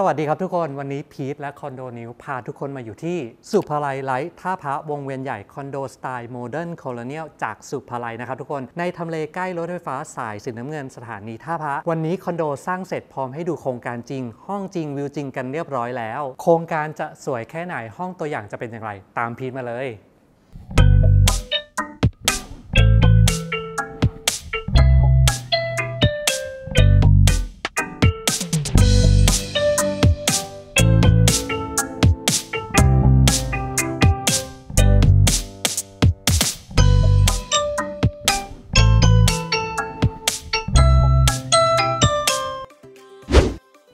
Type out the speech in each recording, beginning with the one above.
สวัสดีครับทุกคนวันนี้พีทและคอนโดนิวพาทุกคนมาอยู่ที่ สุภาลัยไลท์ท่าพระวงเวียนใหญ่คอนโดสไตล์โมเดิร์นโคลเนียลจากสุภาลัยนะครับทุกคนในทำเลใกล้รถไฟฟ้าสายสีน้ำเงินสถานีท่าพระวันนี้คอนโดสร้างเสร็จพร้อมให้ดูโครงการจริง ห้องจริงวิวจริงกันเรียบร้อยแล้ว โครงการจะสวยแค่ไหนห้องตัวอย่างจะเป็นอย่างไรตามพีทมาเลย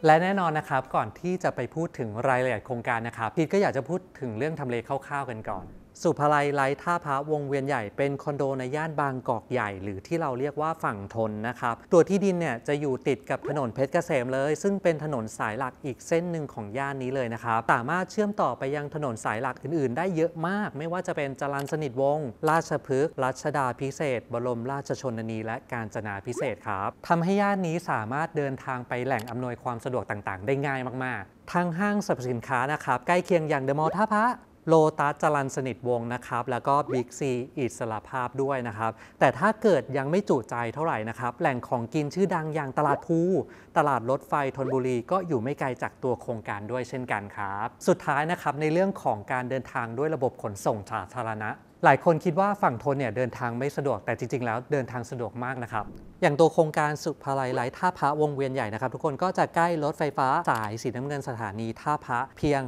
และแน่นอนนะครับก่อนที่จะไปพูดถึงรายละเอียดโครงการนะครับพีทก็อยากจะพูดถึงเรื่องทำเลคร่าวๆกันก่อนสุภไลไลท่าพระ วงเวียนใหญ่ เป็น คอนโด ใน ย่าน บางกอกใหญ่ หรือที่เราเรียกว่าฝั่งทน นะครับ ตัวที่ดิน เนี่ย จะอยู่ติดกับถนนเพชรเกษม เลย ซึ่งเป็นถนนสายหลักอีกเส้นหนึ่งของ ย่านนี้เลยนะครับ สามารถ เชื่อมต่อไปยังถนนสายหลักอื่น ๆ ได้เยอะมาก ไม่ว่าจะเป็นจรันสนิท วง ราชพฤกษ์ รัชดาพิเศษ บรมราชชนนี และ การจนา พิเศษ ครับทำให้ ย่านนี้ สามารถ เดินทาง ไป แหล่ง อำนวยความสะดวก ต่าง ๆ ได้ง่ายมาก ๆ ทางห้างสรรพสินค้านะครับใกล้เคียงอย่างเดอะมอลล์ท่าพระโลตัสจรันสนิทวงนะครับแล้วก็บิ๊กซีอิสระภาพด้วยนะครับ แต่ถ้าเกิดยังไม่จุใจเท่าไหร่นะครับแหล่งของกินชื่อดังอย่างตลาดภูตลาดรถไฟธนบุรี ก็อยู่ไม่ไกลจากตัวโครงการด้วยเช่นกันครับสุดท้ายนะครับในเรื่องของการเดินทางด้วยระบบขนส่งสาธารณะ หลายคนคิดว่าฝั่งทนเนี่ยเดินทางไม่สะดวกแต่จริงๆ แล้วเดินทางสะดวกมากนะครับอย่างตัวโครงการสุภาลัยไรท่าพระวงเวียนใหญ่นะครับทุกคนก็จะใกล้รถไฟฟ้าสายสีน้ำเงินสถานีท่าพระเพียง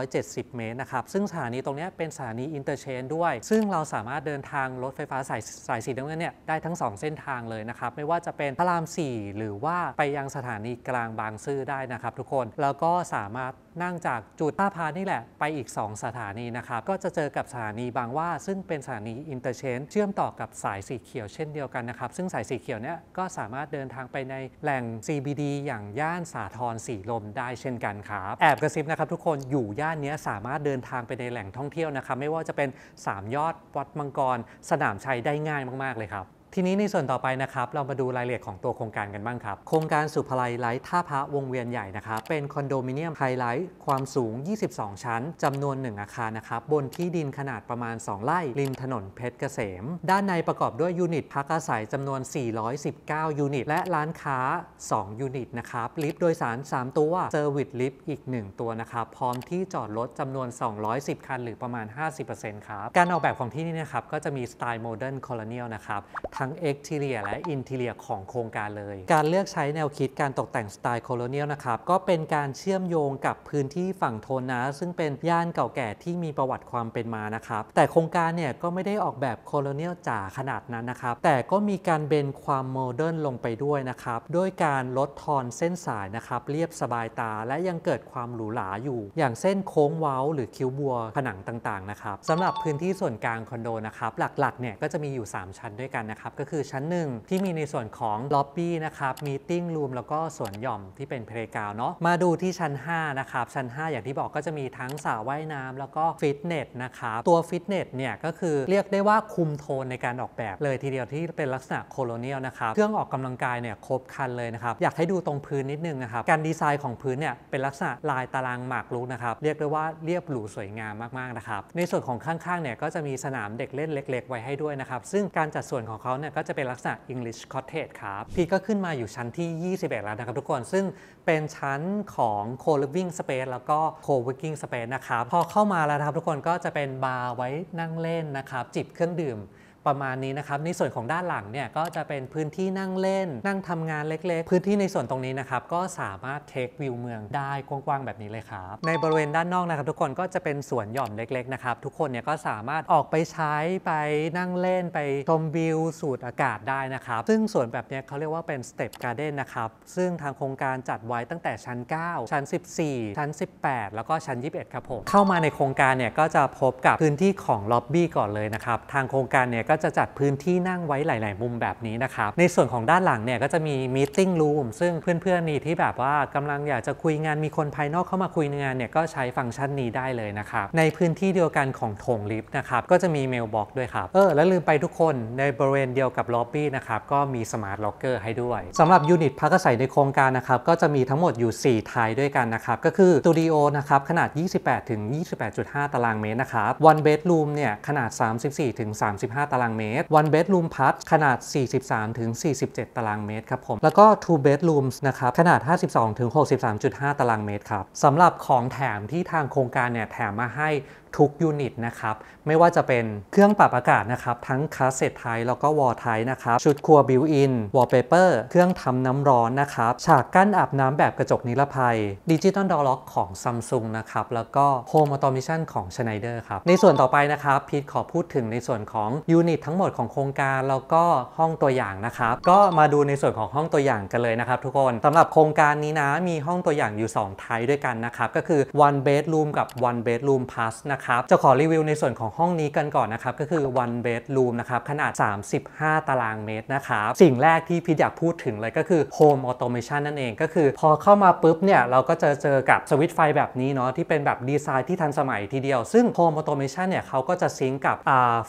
570 เมตรนะครับ ซึ่งสถานีตรงนี้เป็นสถานีอินเตอร์เชนด้วย ซึ่งเราสามารถเดินทางรถไฟฟ้าสายสายสีน้ำเงินเนี่ยได้ทั้ง2เส้นทางเลยนะครับ ไม่ว่าจะเป็นพระราม 4 หรือว่าไปยังสถานีกลางบางซื่อได้นะครับทุกคนแล้วก็สามารถนั่งจากจุดท่าพานี่แหละไปอีก 2 สถานีนะครับก็จะเจอกับสถานีบางว่าซึ่งเป็นสถานีอินเตอร์เชน เชื่อมต่อกับสายสีเขียวเช่นเดียวกันนะครับซึ่งสายสีเขียวนี่ยก็สามารถเดินทางไปในแหล่ง CBD อย่างย่านสาทรสีลมได้เช่นกันครับแอบกระซิบนะครับทุกคนอยู่ย่านนี้สามารถเดินทางไปในแหล่งท่องเที่ยวนะครับไม่ว่าจะเป็น 3 ยอด วัดมังกรสนามชัยได้ง่ายมาก ๆ เลยครับทีนี้ในส่วนต่อไปนะครับเรามาดูรายละเอียดของตัวโครงการกันบ้างครับ โครงการสุภไลไลท์ท่าพระวงเวียนใหญ่นะครับเป็นคอนโดมิเนียมไฮไลท์ ความสูง 22 ชั้น จำนวน 1 อาคารนะครับบนที่ดินขนาดประมาณ 2 ไร่ริมถนนเพชรเกษม ด้านในประกอบด้วยยูนิตพักอาศัยจำนวน 419 ยูนิตและร้านค้า 2 ยูนิตนะครับลิฟต์โดยสาร 3 ตัวเซอร์วิสลิฟต์อีก1 ตัวนะครับพร้อมที่จอดรถจำนวน 210 คัน หรือประมาณ 50%ครับการออกแบบของที่นี่นะครับก็จะมีสไตล์โมเดิร์นคอลเนียลนะครับทั้งทั้ง็กทีเรียและอินทีเรียของโครงการเลย การเลือกใช้แนวคิดการตกแต่งสไตล์โคโลเนียลนะครับ ก็เป็นการเชื่อมโยงกับพื้นที่ฝั่งโทนนะ ซึ่งเป็นย่านเก่าแก่ที่มีประวัติความเป็นมานะครับ แต่โครงการเนี่ยก็ไม่ได้ออกแบบโคโลเนียลจ๋าขนาดนั้นนะครับ แต่ก็มีการเบนความโมเดิร์นลงไปด้วยนะครับด้วยการลดทอนเส้นสายนะครับ เรียบสบายตาและยังเกิดความหรูหราอยู่ อย่างเส้นโค้งเว้าหรือคิ้วบัวผนังต่างๆนะครับสำหรับพื้นที่ส่วนกลางคอนโดนะครับหลักๆเนี่ยก็จะมีอยู่ 3 ชั้นด้วยกันนะครับก็คือชั้นหนึ่งที่มีในส่วนของล็อบบี้นะครับ มีติ้งรูมแล้วก็สวนหย่อมที่เป็นเพลกาวเนาะมาดูที่ชั้น 5 นะครับ ชั้น 5 อย่างที่บอกก็จะมีทั้งสระว่ายน้ำแล้วก็ฟิตเนสนะครับ ตัวฟิตเนสเนี่ยก็คือเรียกได้ว่าคุมโทนในการออกแบบเลยทีเดียวที่เป็นลักษณะโคโลเนียลนะครับ เครื่องออกกำลังกายเนี่ยครบคันเลยนะครับ อยากให้ดูตรงพื้นนิดนึงนะครับการดีไซน์ของพื้นเนี่ยเป็นลักษณะลายตารางหมากรุกนะครับเรียกได้ว่าเรียบหรูสวยงามมากๆนะครับในส่วนของข้างๆเนี่ยก็จะมีสนามเด็กเล่นเล็ก ๆไว้ให้ด้วยนะครับซึ่งการจัดส่วนของเขาเนี่ยก็จะเป็นลักษณะ English Cottage ครับ พีก็ขึ้นมาอยู่ชั้นที่ 21 แล้วนะครับทุกคน ซึ่งเป็นชั้นของ Co-living Space แล้วก็ Co-working Space นะครับ พอเข้ามาแล้วนะครับทุกคนก็จะเป็นบาร์ไว้นั่งเล่นนะครับ จิบเครื่องดื่มประมาณนี้นะครับ ในส่วนของด้านหลังเนี่ยก็จะเป็นพื้นที่นั่งเล่น นั่งทำงานเล็กๆ พื้นที่ในส่วนตรงนี้นะครับก็สามารถเทควิวเมืองได้กว้างๆแบบนี้เลยครับ ในบริเวณด้านนอกนะครับทุกคนก็จะเป็นสวนหย่อมเล็กๆนะครับทุกคนเนี่ยก็สามารถออกไปใช้ไปนั่งเล่นไปชมวิวสูดอากาศได้นะครับซึ่งสวนแบบนี้เขาเรียกว่าเป็นสเต็ปการ์เด้นนะครับซึ่งทางโครงการจัดไว้ตั้งแต่ชั้น9ชั้น14ชั้น18 แล้วก็ชั้น 21ครับผมเข้ามาในโครงการเนี่ยก็จะพบกับพื้นที่ของล็อบบี้ก่อนเลยนะครับทางโครงการเนี่ยก็็จะจัดพื้นที่นั่งไว้หลาย ๆ มุมแบบนี้นะครับ ในส่วนของด้านหลังเนี่ยก็จะมีมีติ้งรูมซึ่งเพื่อน ๆ นี่ที่แบบว่ากำลังอยากจะคุยงานมีคนภายนอกเข้ามาคุยงานเนี่ยก็ใช้ฟังก์ชันนี้ได้เลยนะครับ ในพื้นที่เดียวกันของโถงลิฟต์นะครับก็จะมีเมลบ็อกด้วยครับเออแล้วลืมไปทุกคนในบริเวณเดียวกับล็อบบี้นะครับก็มีสมาร์ทล็อกเกอร์ให้ด้วย สำหรับยูนิตพักอาศัยในโครงการนะครับก็จะมีทั้งหมดอยู่ 4ทายด้วยกันนะครับก็คือสตูดิโอนะครับขนาด 28 ถึง 28.5 ตารางเมตรนะครับวันเบดรูมเนี่ยขนาด34 35ตารางางเมตร one bedroom พัทขนาด 43-47 ตารางเมตรครับผม แล้วก็ two bedrooms นะครับขนาด 52-63.5 ตารางเมตรครับ สำหรับของแถมที่ทางโครงการเนี่ยแถมมาให้ทุกยูนิตนะครับ ไม่ว่าจะเป็นเครื่องปรับอากาศนะครับ ทั้งคาสเซ็ตไทยแล้วก็วอลไทยนะครับ ชุดครัวบิวอินวอลเปเปอร์ เครื่องทำน้ำร้อนนะครับ ฉากกั้นอาบน้ำแบบกระจกนิรภัยดิจิตอลดอล็อก ของซัมซุงนะครับ แล้วก็โฮมออโตเมชันของชไนเดอร์ครับ ในส่วนต่อไปนะครับ พีทขอพูดถึงในส่วนของยูนิตทั้งหมดของโครงการแล้วก็ห้องตัวอย่างนะครับก็มาดูในส่วนของห้องตัวอย่างกันเลยนะครับ ทุกคนสำหรับโครงการนี้นะมีห้องตัวอย่างอยู่2ไทยด้วยกันนะครับก็คือ one bedroom กับ one bedroom plus นะครับครับจะขอรีวิวในส่วนของห้องนี้กันก่อนนะครับ ก็คือ one bedroom นะครับ ขนาด 35 ตารางเมตรนะครับ สิ่งแรกที่พีทอยากพูดถึงเลยก็คือ home automation นั่นเอง ก็คือพอเข้ามาปุ๊บเนี่ยเราก็จะเจอกับสวิตช์ไฟแบบนี้เนาะที่เป็นแบบดีไซน์ที่ทันสมัยทีเดียว ซึ่ง home automation เนี่ยเขาก็จะซิงกับ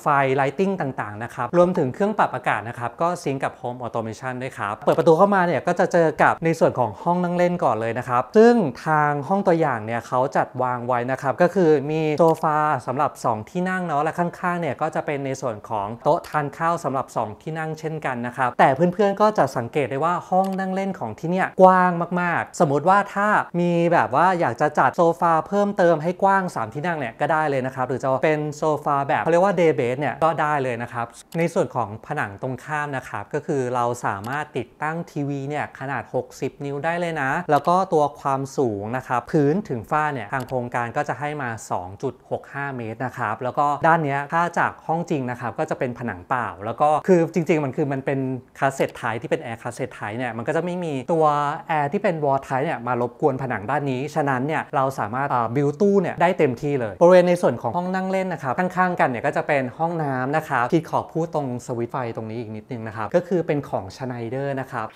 ไฟ lighting ต่าง ๆ นะครับ รวมถึงเครื่องปรับอากาศนะครับก็ซิงกับ home automation ด้วยครับเปิดประตูเข้ามาเนี่ยก็จะเจอกับในส่วนของห้องนั่งเล่นก่อนเลยนะครับซึ่งทางห้องตัวอย่างเนี่ยเขาจัดวางไว้นะครับก็คือมีโซฟาสำหรับ 2 ที่นั่งเนาะและข้างๆเนี่ยก็จะเป็นในส่วนของโต๊ะทานข้าวสำหรับ 2 ที่นั่งเช่นกันนะครับแต่เพื่อนๆก็จะสังเกตได้ว่าห้องนั่งเล่นของที่เนี่ยกว้างมากๆ สมมติว่าถ้ามีแบบว่าอยากจะจัดโซฟาเพิ่มเติมให้กว้าง 3 ที่นั่งเนี่ยก็ได้เลยนะครับหรือจะเป็นโซฟาแบบเขาเรียกว่าเดย์เบสเนี่ยก็ได้เลยนะครับ ในส่วนของผนังตรงข้ามนะครับก็คือเราสามารถติดตั้งทีวีเนี่ยขนาด 60 นิ้วได้เลยนะ แล้วก็ตัวความสูงนะครับพื้นถึงฝ้าเนี่ยทางโครงการก็จะให้มา2 65 เมตรนะครับ แล้วก็ด้านนี้ถ้าจากห้องจริงนะครับ ก็จะเป็นผนังเปล่า แล้วก็ คือจริง ๆ มันคือมันเป็นคาสเซ็ตไทที่เป็นแอร์คาสเซ็ตไทเนี่ย มันก็จะไม่มีตัวแอร์ที่เป็นวอลไทเนี่ยมารบกวนผนังด้านนี้ ฉะนั้นเนี่ย เราสามารถบิวตู้เนี่ยได้เต็มที่เลยบริเวณในส่วนของห้องนั่งเล่นนะครับ ข้างๆกันเนี่ยก็จะเป็นห้องน้ำนะครับทีดขอพูดตรงสวิตไฟตรงนี้อีกนิดนึงนะครับ ก็คือเป็นของชไนเดอร์นะครับ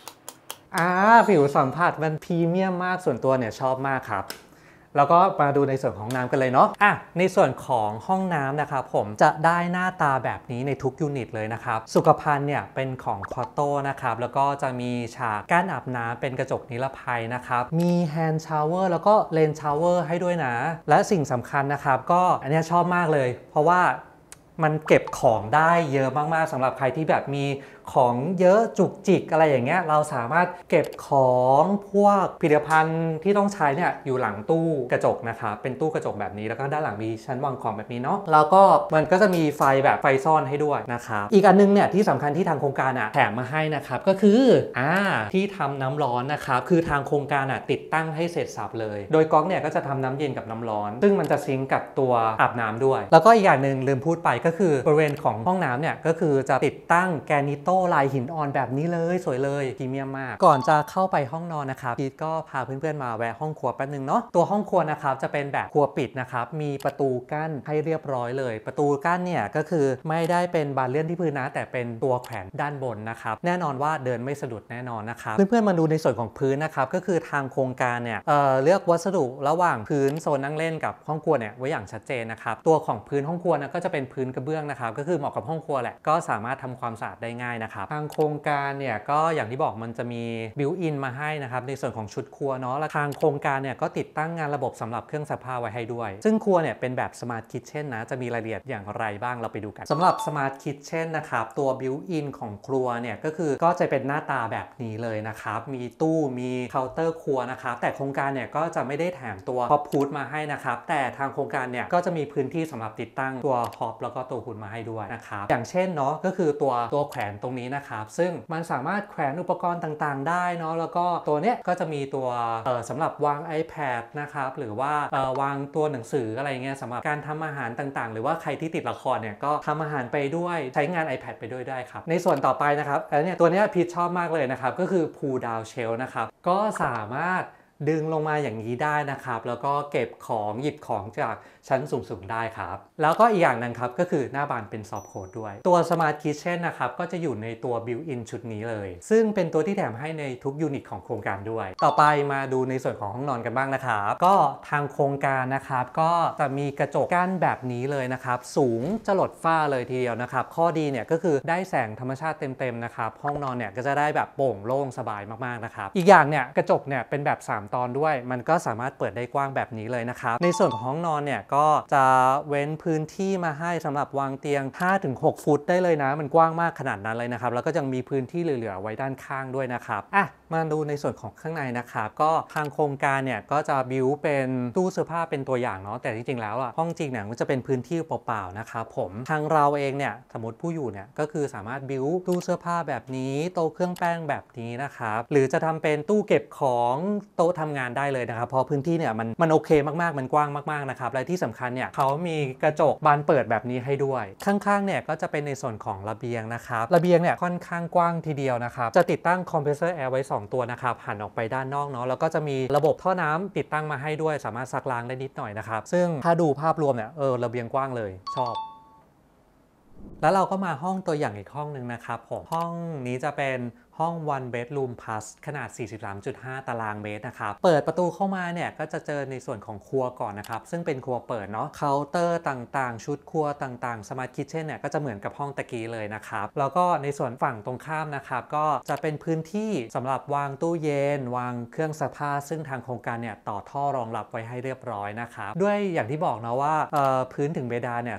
อ่าผิวสัมผัสมันพรีเมียมมาก ส่วนตัวเนี่ยชอบมากครับแล้วก็มาดูในส่วนของน้ำกันเลยเนาะ อ่ะ ในส่วนของห้องน้ำนะครับผมจะได้หน้าตาแบบนี้ในทุกยูนิตเลยนะครับ สุขภัณฑ์เนี่ยเป็นของคอโต้นะครับ แล้วก็จะมีฉากก้านอาบน้ำเป็นกระจกนิรภัยนะครับ มีแฮนด์ชาวเวอร์แล้วก็เลนชาวเวอร์ ให้ด้วยนะ และสิ่งสำคัญนะครับก็อันนี้ชอบมากเลย เพราะว่ามันเก็บของได้เยอะมากๆสำหรับใครที่แบบมีของเยอะจุกจิกอะไรอย่างเงี้ยเราสามารถเก็บของพวกผลิตภัณฑ์ที่ต้องใช้เนี่ยอยู่หลังตู้กระจกนะคะเป็นตู้กระจกแบบนี้แล้วก็ด้านหลังมีชั้นวางของแบบนี้เนาะแล้วก็มันก็จะมีไฟแบบไฟซ่อนให้ด้วยนะครับอีกอันนึงเนี่ยที่สำคัญที่ทางโครงการอ่ะแถมมาให้นะครับก็คืออ่าที่ทำน้ำร้อนนะครับคือทางโครงการอ่ะติดตั้งให้เสร็จสับเลย โดยก๊อกเนี่ยก็จะทำน้ำเย็นกับน้ำร้อน ซึ่งมันจะซิงกับตัวอาบน้ำด้วย แล้วก็อีกอย่างหนึ่งลืมพูดไปก็คือบริเวณของห้องน้ำเนี่ยก็คือจะติดตั้งแกนิโตลายหินอ่อนแบบนี้เลยสวยเลยพรีเมียมมากก่อนจะเข้าไปห้องนอนนะครับพีทก็พาเพื่อนๆ มาแวะห้องครัวแป๊บนึงเนาะตัวห้องครัวนะครับจะเป็นแบบครัวปิดนะครับมีประตูกั้นให้เรียบร้อยเลย ประตูกั้นเนี่ยก็คือไม่ได้เป็นบานเลื่อนที่พื้นนะ แต่เป็นตัวแขวนด้านบนนะครับแน่นอนว่าเดินไม่สะดุดแน่นอนนะครับ เพื่อนๆ มาดูในส่วนของพื้นนะครับก็คือทางโครงการเนี่ยเเลือกวัสดุระหว่างพื้นโซนนั่งเล่นกับห้องครัวเนี่ยไว้อย่างชัดเจนนะครับ ตัวของพื้นห้องครัวนะก็จะเป็นพื้นกระเบื้องนะครับก็คือเหมาะกับห้องครัวแหละก็สามารถทำความสะอาดได้ง่ายนะครับทางโครงการเนี่ยก็อย่างที่บอกมันจะมีบิวอินมาให้นะครับในส่วนของชุดครัวเนาะและทางโครงการเนี่ยก็ติดตั้งงานระบบสำหรับเครื่องซักผ้าไว้ให้ด้วย ซึ่งครัวเนี่ยเป็นแบบสมาร์ทคิทเช่นนะจะมีรายละเอียดอย่างไรบ้างเราไปดูกัน สำหรับสมาร์ทคิทเช่นนะครับ ตัวบิวอินของครัวเนี่ยก็คือก็จะเป็นหน้าตาแบบนี้เลยนะครับ มีตู้มีเคาน์เตอร์ครัวนะครับแต่โครงการเนี่ยก็จะไม่ได้แถมตัวฮอปพูดมาให้นะครับแต่ทางโครงการเนี่ยก็จะมีพื้นที่สำหรับติดตั้งตัวฮอปแล้วก็ตัวหุ่นมาให้ด้วยนะครับอย่างเช่นเนาะก็คือตัวตัวแขวนตรงนี้นะครับซึ่งมันสามารถแขวนอุปกรณ์ต่างๆ ได้เนาะแล้วก็ตัวเนี้ยก็จะมีตัวสำหรับวาง iPad นะครับ หรือว่าวางตัวหนังสืออะไรเงี้ยสำหรับการทำอาหารต่าง ๆ หรือว่าใครที่ติดละครเนี่ยก็ทำอาหารไปด้วยใช้งาน iPad ไปด้วยได้ครับในส่วนต่อไปนะครับอันนี้ตัวเนี้ยพีชชอบมากเลยนะครับ ก็คือ pull down s h e l l นะครับก็สามารถดึงลงมาอย่างนี้ได้นะครับ แล้วก็เก็บของหยิบของจากชั้นสูงๆได้ครับ แล้วก็อีกอย่างนึงครับ ก็คือหน้าบานเป็นซอฟโคดด้วย ตัว Smart Kitchen นะครับ ก็จะอยู่ในตัว Built-in ชุดนี้เลย ซึ่งเป็นตัวที่แถมให้ในทุกยูนิตของโครงการด้วย ต่อไปมาดูในส่วนของห้องนอนกันบ้างนะครับ ก็ทางโครงการนะครับ ก็จะมีกระจกกั้นแบบนี้เลยนะครับสูงจะหลดฝ้าเลยทีเดียวนะครับข้อดีเนี่ยก็คือได้แสงธรรมชาติเต็มๆนะครับห้องนอนเนี่ยก็จะได้แบบโปร่งโล่งสบายมากๆนะครับอีกอย่างเนี่ยกระจกเนี่ยเป็นแบบ3ตอน ด้วย มันก็สามารถเปิดได้กว้างแบบนี้เลยนะครับ ในส่วนของห้องนอน เนี่ยก็จะเว้นพื้นที่มาให้สำหรับวางเตียง5-6ฟุตได้เลยนะมันกว้างมากขนาดนั้นเลยนะครับ แล้วก็ยังมีพื้นที่เหลือๆไว้ด้านข้างด้วยนะครับ อ่ะ มาดูในส่วนของข้างในนะครับ ก็ทางโครงการเนี่ยก็จะบิวเป็นตู้เสื้อผ้าเป็นตัวอย่างเนาะแต่จริงๆแล้วอะห้องจริงเนี่ยมันจะเป็นพื้นที่เปล่าๆนะครับผมทางเราเองเนี่ยสมมติผู้อยู่เนี่ยก็คือสามารถบิวตู้เสื้อผ้าแบบนี้โต๊ะเครื่องแป้งแบบนี้นะครับหรือจะทำเป็นตู้เก็บของโต๊ะททำงานได้เลยนะครับเพราะพื้นที่เนี่ยมันมันโอเคมากๆมันกว้างมากๆ นะครับและที่สำคัญเนี่ยเขามีกระจกบานเปิดแบบนี้ให้ด้วย ข้างๆเนี่ยก็จะเป็นในส่วนของระเบียงนะครับระเบียงเนี่ยค่อนข้างกว้างทีเดียวนะครับจะติดตั้งคอมเพรสเซอร์แอร์ไว้2 ตัวนะครับหันออกไปด้านนอกเนาะแล้วก็จะมีระบบท่อน้ำ ติดตั้งมาให้ด้วย สามารถซักล้างได้นิดหน่อยนะครับซึ่งถ้าดูภาพรวมเนี่ยเออระเบียงกว้างเลยชอบ แล้วเราก็มาห้องตัวอย่างอีกห้องหนึ่งนะครับ ผม ห้องนี้จะเป็นห้อง one bedroom plus ขนาด 43.5 ตารางเมตรนะครับ เปิดประตูเข้ามาเนี่ย ก็จะเจอในส่วนของครัวก่อนนะครับ ซึ่งเป็นครัวเปิดเนาะ เคาน์เตอร์ต่างๆ ชุดครัวต่างๆ สมาร์ทคิทเช่นเนี่ย ก็จะเหมือนกับห้องตะกี้เลยนะครับ แล้วก็ในส่วนฝั่งตรงข้ามนะครับ ก็จะเป็นพื้นที่สำหรับวางตู้เย็น วางเครื่องซักผ้า ซึ่งทางโครงการเนี่ยต่อท่อรองรับไว้ให้เรียบร้อยนะครับ ด้วยอย่างที่บอกนะว่าพื้นถึงเบดานเนี่ย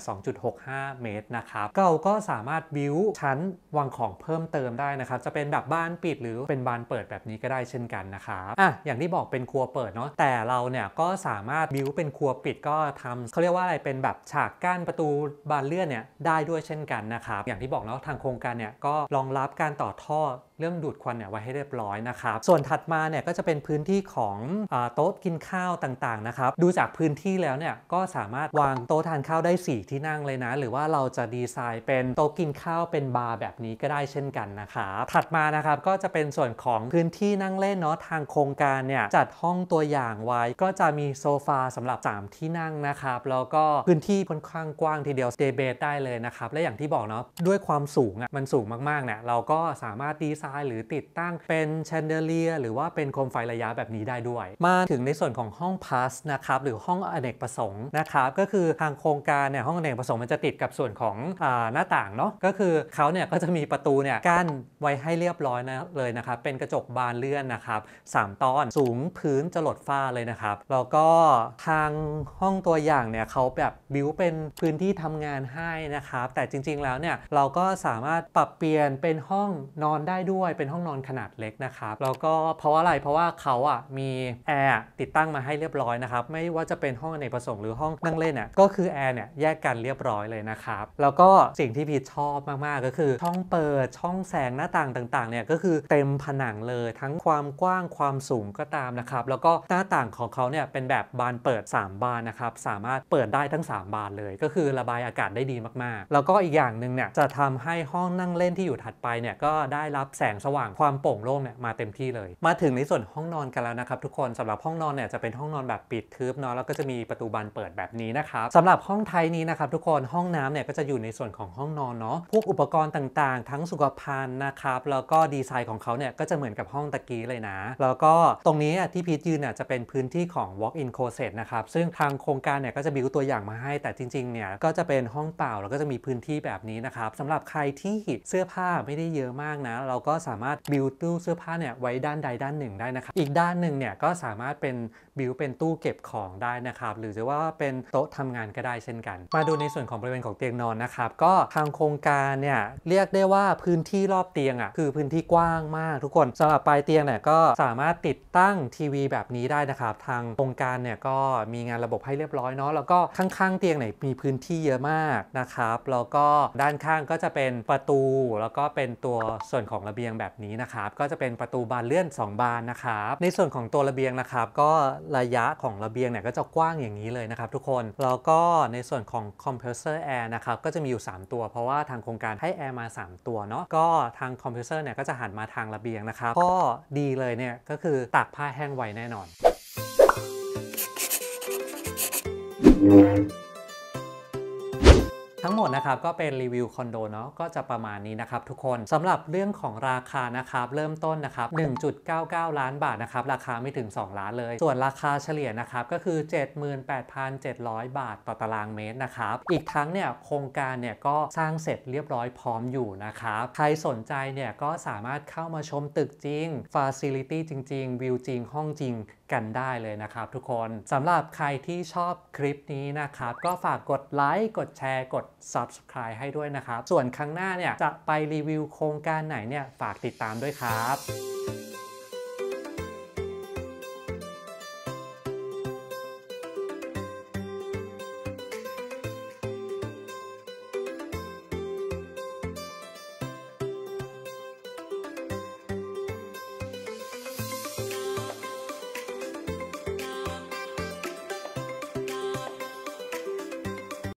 2.65 เมตรนะครับเราก็สามารถบิวชั้นวางของเพิ่มเติมได้นะครับ จะเป็นแบบับบานปิดหรือเป็นบานเปิดแบบนี้ก็ได้เช่นกันนะครับอ่ะอย่างที่บอกเป็นครัวเปิดเนาะ แต่เราเนี่ยก็สามารถบิวเป็นครัวปิดก็ทำเขาเรียกว่าอะไรเป็นแบบฉากกั้นประตูบานเลื่อนเนี่ยได้ด้วยเช่นกันนะครับ อย่างที่บอกเนาะทางโครงการเนี่ยก็รองรับการต่อท่อเรื่องดูดควันเนี่ยไว้ให้เรียบร้อยนะครับ ส่วนถัดมาเนี่ยก็จะเป็นพื้นที่ของอโต๊ะกินข้าวต่างๆนะครับ ดูจากพื้นที่แล้วเนี่ยก็สามารถวางโต๊ะทานข้าวได้ 4 ที่นั่งเลยนะ หรือว่าเราจะดีไซน์เป็นโต๊ะกินข้าวเป็นบาร์แบบนี้ก็ได้เช่นกันนะครับถัดมานะครับก็จะเป็นส่วนของพื้นที่นั่งเล่นเนาะทางโครงการเนี่ยจัดห้องตัวอย่างไว้ก็จะมีโซฟาสำหรับ3ที่นั่งนะครับแล้วก็พื้นที่ค่อนข้างกว้างทีเดียวสเตเบดได้เลยนะครับและอย่างที่บอกเนาะด้วยความสูงอ่ะมันสูงมากๆเนี่ยเราก็สามารถดีไซน์หรือติดตั้งเป็นแชนเดเลียหรือว่าเป็นโคมไฟระยะแบบนี้ได้ด้วย มาถึงในส่วนของห้องพัสนะครับหรือห้องอเนกประสงค์นะครับก็คือทางโครงการเนี่ยห้องอเนกประสงค์มันจะติดกับส่วนของหน้าต่างเนาะก็คือเขาเนี่ยก็จะมีประตูเนี่ยกั้นไว้ให้เรียบร้อยนะเลยนะครับเป็นกระจกบานเลื่อนนะครับสตอน สูงพื้นจะลดฟ้าเลยนะครับ แล้วก็ทางห้องตัวอย่างเนี่ยเขาแบบบิวเป็นพื้นที่ทำงานให้นะครับแต่จริง ๆแล้วเนี่ยเราก็สามารถปรับเปลี่ยนเป็นห้องนอนได้ด้วยด้วยเป็นห้องนอนขนาดเล็กนะครับแล้วก็เพราะอะไรเพราะว่าเขาอ่ะมีแอร์ติดตั้งมาให้เรียบร้อยนะครับไม่ว่าจะเป็นห้องในประสงค์หรือห้องนั่งเล่นเนี่ยก็คือแอร์เนี่ยแยกกันเรียบร้อยเลยนะครับแล้วก็สิ่งที่พีชชอบมากๆก็คือช่องเปิดช่องแสงหน้าต่างต่าง ๆ เนี่ยก็คือเต็มผนังเลยทั้งความกว้างความสูงก็ตามนะครับแล้วก็หน้าต่างของเขาเนี่ยเป็นแบบบานเปิด 3 บานนะครับสามารถเปิดได้ทั้ง 3 บานเลย ก็คือระบายอากาศได้ดีมากๆแล้วก็อีกอย่างหนึ่งเนี่ยจะทำให้ห้องนั่งเล่นที่อยู่ถัดไปเนี่ยก็ได้รับแสงสว่างความโปร่งโล่งเนี่ยมาเต็มที่เลย มาถึงในส่วนห้องนอนกันแล้วนะครับ ทุกคนสำหรับห้องนอนเนี่ยจะเป็นห้องนอนแบบปิดทึบเนาะแล้วก็จะมีประตูบานเปิดแบบนี้นะครับสำหรับห้องไทยนี้นะครับ ทุกคนห้องน้ำเนี่ยก็จะอยู่ในส่วนของห้องนอนเนาะพวกอุปกรณ์ต่างๆทั้งสุขภัณฑ์นะครับแล้วก็ดีไซน์ของเขาเนี่ยก็จะเหมือนกับห้องตะกี้เลยนะแล้วก็ตรงนี้ที่พีทยืนเนี่ยจะเป็นพื้นที่ของ walk-in closet นะครับซึ่งทางโครงการเนี่ยก็จะบิวตัวอย่างมาให้ แต่จริงๆเนี่ยก็จะเป็นห้องเปล่าแล้วก็จะมีพื้นที่แบบนี้นะครับสำหรับใครที่เสื้อผ้าไม่ได้เยอะมากนะ เราก็ก็สามารถบิวตู้เสื้อผ้าเนี่ยไว้ด้านใดด้านหนึ่งได้นะครับอีกด้านหนึ่งเนี่ยก็สามารถเป็นบิวเป็นตู้เก็บของได้นะครับหรือจะว่าเป็นโต๊ะทำงานก็ได้เช่นกัน มาดูในส่วนของบริเวณของเตียงนอนนะครับก็ทางโครงการเนี่ยเรียกได้ว่าพื้นที่รอบเตียงอะ่ะคือพื้นที่กว้างมาก ทุกคนสำหรับปลายเตียงเนี่ยก็สามารถติดตั้งทีวีแบบนี้ได้นะครับ ทางโครงการเนี่ยก็มีงานระบบให้เรียบร้อยเนาะแล้วก็ข้างๆเตียงเนี่ยมีพื้นที่เยอะมากนะครับแล้วก็ด้านข้างก็จะเป็นประตูแล้วก็เป็นตัวส่วนของระเบียงียงแบบนี้ นะครับก็จะเป็นประตูบานเลื่อน 2 บานนะครับ ในส่วนของตัวระเบียงนะครับก็ระยะของระเบียงเนี่ยก็จะกว้างอย่างนี้เลยนะครับทุกคนแล้วก็ในส่วนของคอมเพรสเซอร์แอร์นะครับก็จะมีอยู่ 3 ตัว เพราะว่าทางโครงการให้แอร์มา3ตัวเนาะก็ทางคอมเพรสเซอร์เนี่ยก็จะหันมาทางระเบียงนะครับก็ดีเลยเนี่ยก็คือตากผ้าแห้งไวแน่นอน y e a n ทั้งหมดนะครับก็เป็นรีวิวคอนโดเนาะก็จะประมาณนี้นะครับ ทุกคนสำหรับเรื่องของราคานะครับเริ่มต้นนะครับ1.99 ล้านบาทนะครับราคาไม่ถึง 2 ล้านเลย ส่วนราคาเฉลี่ยนะครับก็คือ 78,700 บาทต่อตารางเมตรนะครับอีกทั้งเนี่ยโครงการเนี่ยก็สร้างเสร็จเรียบร้อยพร้อมอยู่นะครับใครสนใจเนี่ยก็สามารถเข้ามาชมตึกจริงฟาซิลิตี้จริง ๆ วิวจริงห้องจริงกันได้เลยนะครับทุกคนสำหรับใครที่ชอบคลิปนี้นะครับ ก็ฝากกดไลค์กดแชร์ กด Subscribe ให้ด้วยนะครับ ส่วนครั้งหน้าเนี่ยจะไปรีวิวโครงการไหนเนี่ยฝากติดตามด้วยครับ